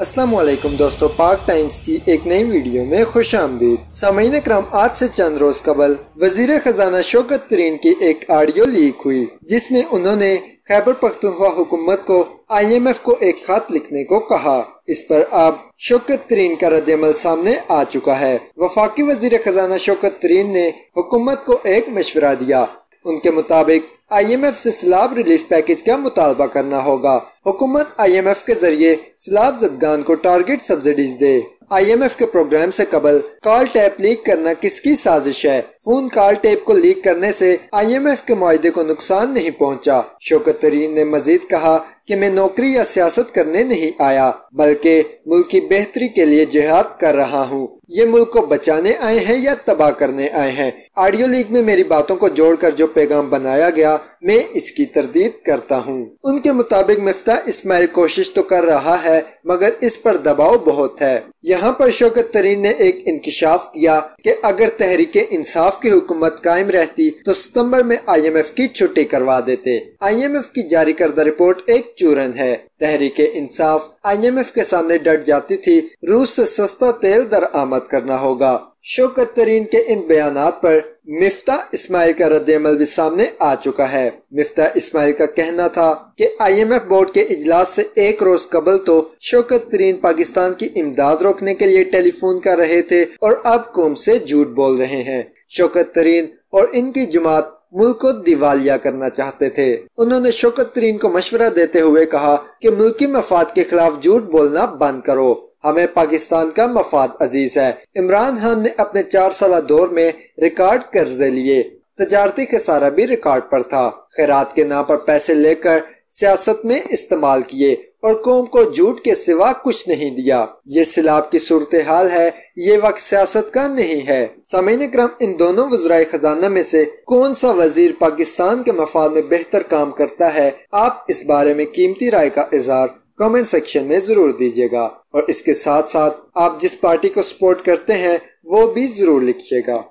असलम दोस्तों पाक टाइम्स की एक नई वीडियो में खुश आमदीद सामीन क्रम आज से चंद रोज कबल वजीर खजाना शौकत तरीन की एक ऑडियो लीक हुई जिसमें उन्होंने खैबर पख्तनख्वा हुकूमत को आईएमएफ को एक खत लिखने को कहा इस पर अब शौकत तरीन का अमल सामने आ चुका है वफाकी वजीर खजाना शौकत तरीन ने हुकूमत को एक मशवरा दिया उनके मुताबिक आईएमएफ से सैलाब रिलीफ पैकेज का मुतालबा करना होगा हुकूमत आईएमएफ के जरिए सैलाब जदगान को टारगेट सब्सिडीज दे आईएमएफ के प्रोग्राम से कबल कॉल टैप लीक करना किसकी साजिश है फोन कॉल टैप को लीक करने से आईएमएफ के मुहिदे को नुकसान नहीं पहुंचा। शोकत तरीन ने मजीद कहा कि मैं नौकरी या सियासत करने नहीं आया बल्कि मुल्क की बेहतरी के लिए जिहाद कर रहा हूँ ये मुल्क को बचाने आए हैं या तबाह करने आए हैं ऑडियो लीग में मेरी बातों को जोड़कर जो पैगाम बनाया गया मैं इसकी तरदीद करता हूँ उनके मुताबिक मिफ्ता इस्माइल कोशिश तो कर रहा है मगर इस पर दबाव बहुत है यहाँ पर शौकत तरीन ने एक इंकशाफ किया कि अगर तहरीक इंसाफ की हुकूमत कायम रहती तो सितंबर में आईएमएफ की छुट्टी करवा देते आईएमएफ की जारी करदा रिपोर्ट एक चूरन है तहरीक इंसाफ एफ के सामने डट जाती थी रूस ऐसी सस्ता तेल दर आमद करना होगा शोकत तरीन के इन बयान पर मिफ्ता इस्माइल का रद्दमल भी सामने आ चुका है मिफ्ता इस्माइल का कहना था कि आईएमएफ बोर्ड के इजलास से एक रोज कबल तो शोकत तरीन पाकिस्तान की इमदाद रोकने के लिए टेलीफोन कर रहे थे और अब कौम से झूठ बोल रहे हैं शौकत तरीन और इनकी जमात मुल्क को दिवालिया करना चाहते थे उन्होंने शोकत तरीन को मशवरा देते हुए कहा कि मुल्की मफाद के खिलाफ झूठ बोलना बंद करो हमें पाकिस्तान का मफाद अजीज है इमरान खान ने अपने चार साल दौर में रिकॉर्ड कर्जे लिए तजारती खसारा भी रिकॉर्ड पर था खैरात के नाम पर पैसे लेकर सियासत में इस्तेमाल किए और कौम को झूठ के सिवा कुछ नहीं दिया ये सिलाब की सूरत हाल है ये वक्त सियासत का नहीं है समय क्रम इन दोनों वजराय खजाना में से कौन सा वजीर पाकिस्तान के मफाद में बेहतर काम करता है आप इस बारे में कीमती राय का इजहार कमेंट सेक्शन में जरूर दीजिएगा और इसके साथ साथ आप जिस पार्टी को सपोर्ट करते हैं वो भी जरूर लिखिएगा